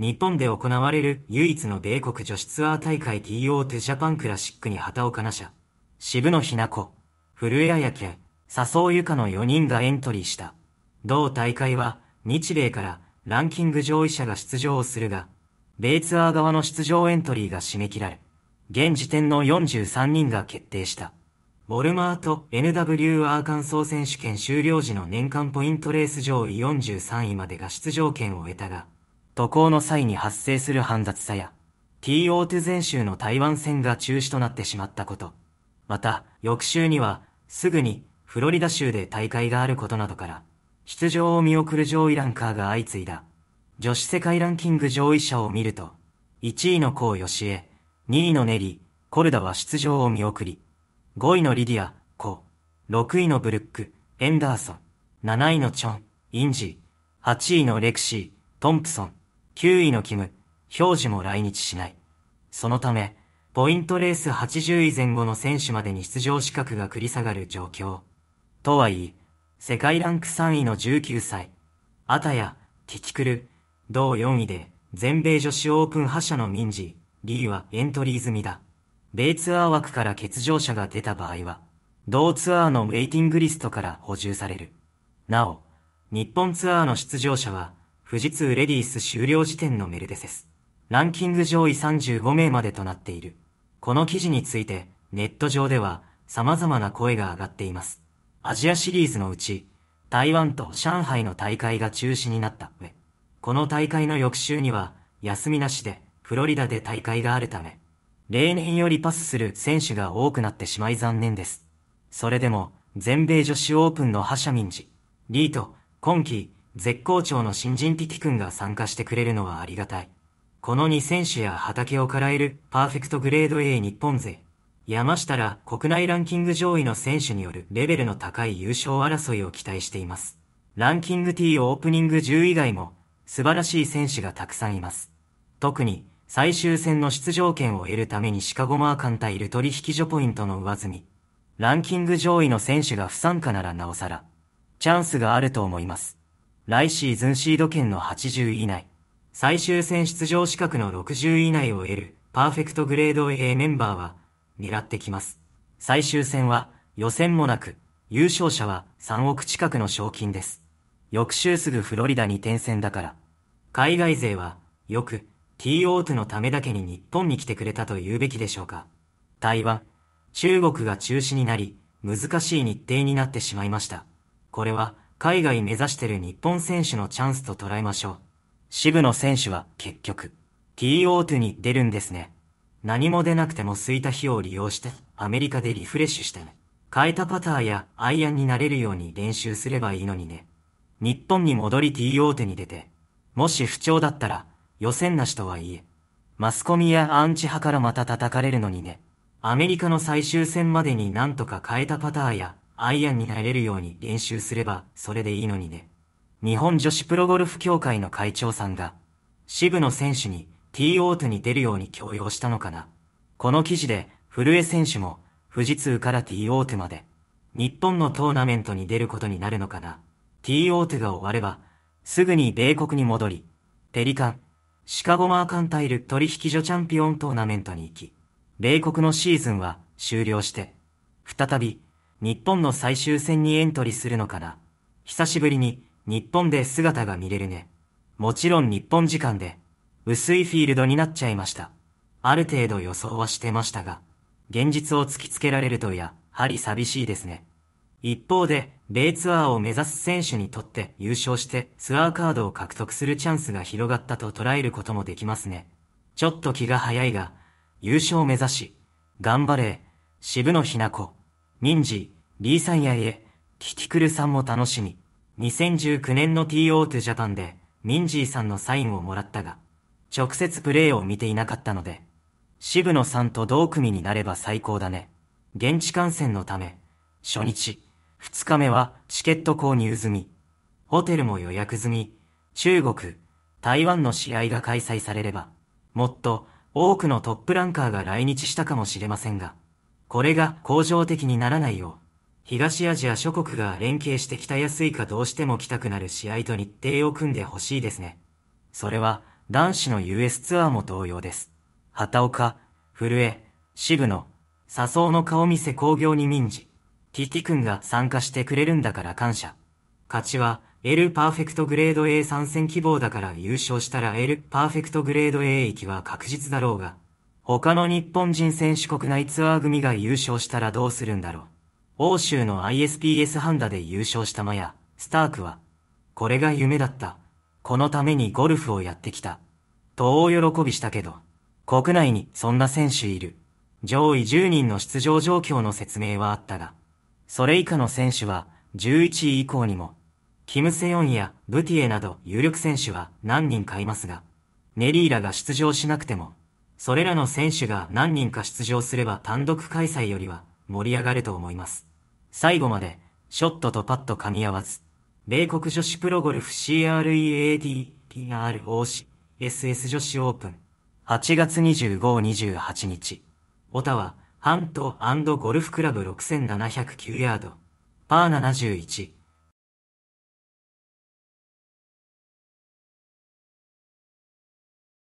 日本で行われる唯一の米国女子ツアー大会 TO2 ジャパンクラシックに畑岡奈社、渋野日向子、古江彩家、笹生ゆかの4人がエントリーした。同大会は、日米からランキング上位者が出場をするが、米ツアー側の出場エントリーが締め切られ、現時点の43人が決定した。ウォルマート NWR ソー選手権終了時の年間ポイントレース上位43位までが出場権を得たが、渡航の際に発生する煩雑さや、TO2 全州の台湾戦が中止となってしまったこと、また、翌週には、すぐに、フロリダ州で大会があることなどから、出場を見送る上位ランカーが相次いだ。女子世界ランキング上位者を見ると、1位のコウ・ヨシエ、2位のネリー、コルダは出場を見送り、5位のリディア、コウ、6位のブルック、エンダーソン、7位のチョン、インジー、8位のレクシー、トンプソン、9位のキム、表示も来日しない。そのため、ポイントレース80位前後の選手までに出場資格が繰り下がる状況。とはいえ、世界ランク3位の19歳、アタヤ、ティキクル、同4位で、全米女子オープン覇者のミンジリーはエントリー済みだ。米ツアー枠から欠場者が出た場合は、同ツアーのウェイティングリストから補充される。なお、日本ツアーの出場者は、富士通レディース終了時点のメルデセス。ランキング上位35名までとなっている。この記事について、ネット上では、様々な声が上がっています。アジアシリーズのうち、台湾と上海の大会が中止になった上、この大会の翌週には、休みなしで、フロリダで大会があるため、例年よりパスする選手が多くなってしまい残念です。それでも、全米女子オープンの覇者民事、リート、今季、絶好調の新人ティキ君が参加してくれるのはありがたい。この2選手や畑をからえるパーフェクトグレード A 日本勢。山下ら国内ランキング上位の選手によるレベルの高い優勝争いを期待しています。ランキング T オープニング10以外も素晴らしい選手がたくさんいます。特に最終戦の出場権を得るためにシカゴマーカン対ル取引所ポイントの上積み。ランキング上位の選手が不参加ならなおさら、チャンスがあると思います。来シーズンシード権の80以内、最終戦出場資格の60以内を得る、パーフェクトグレード A メンバーは、狙ってきます。最終戦は、予選もなく、優勝者は3億近くの賞金です。翌週すぐフロリダに転戦だから。海外勢は、よく、TO トのためだけに日本に来てくれたと言うべきでしょうか。台湾、中国が中止になり、難しい日程になってしまいました。これは、海外目指してる日本選手のチャンスと捉えましょう。渋野選手は結局、TO2 に出るんですね。何も出なくても空いた日を利用して、アメリカでリフレッシュしてね。変えたパターやアイアンになれるように練習すればいいのにね。日本に戻り TO2 に出て、もし不調だったら、予選なしとはいえ、マスコミやアンチ派からまた叩かれるのにね。アメリカの最終戦までになんとか変えたパターやアイアンになれるように練習すれば、それでいいのにね。日本女子プロゴルフ協会の会長さんが、渋野選手に T オートに出るように強要したのかな。この記事で、古江選手も、富士通から T オートまで、日本のトーナメントに出ることになるのかな。T オートが終われば、すぐに米国に戻り、ペリカン、シカゴマーカンタイル取引所チャンピオントーナメントに行き、米国のシーズンは終了して、再び、日本の最終戦にエントリーするのかな。久しぶりに日本で姿が見れるね。もちろん日本時間で薄いフィールドになっちゃいました。ある程度予想はしてましたが、現実を突きつけられるとやはり寂しいですね。一方で、米ツアーを目指す選手にとって優勝してツアーカードを獲得するチャンスが広がったと捉えることもできますね。ちょっと気が早いが、優勝を目指し、頑張れ、渋野ひな子。民事、ーさんや家ティティクルさんも楽しみ。2019年の TO2 ジャパンで、ミンジーさんのサインをもらったが、直接プレーを見ていなかったので、渋野さんと同組になれば最高だね。現地観戦のため、初日、2日目はチケット購入済み、ホテルも予約済み、中国、台湾の試合が開催されれば、もっと多くのトップランカーが来日したかもしれませんが、これが恒常的にならないよう、東アジア諸国が連携してや安いかどうしても来たくなる試合と日程を組んでほしいですね。それは男子の US ツアーも同様です。畑岡、古江、渋野、笹生の顔見せ工業に民事。ティティ君が参加してくれるんだから感謝。勝ちは L パーフェクトグレード A 参戦希望だから優勝したら L パーフェクトグレード A 行きは確実だろうが。他の日本人選手国内ツアー組が優勝したらどうするんだろう。欧州の ISPS ハンダで優勝したマヤ、スタークは、これが夢だった。このためにゴルフをやってきた。と大喜びしたけど、国内にそんな選手いる。上位10人の出場状況の説明はあったが、それ以下の選手は11位以降にも、キム・セヨンやブティエなど有力選手は何人かいますが、ネリーラが出場しなくても、それらの選手が何人か出場すれば単独開催よりは盛り上がると思います。最後まで、ショットとパッと噛み合わず、米国女子プロゴルフ CREAT、PROC、SS 女子オープン、8月25-28日、オタワ、ハントゴルフクラブ6709ヤード、パー71、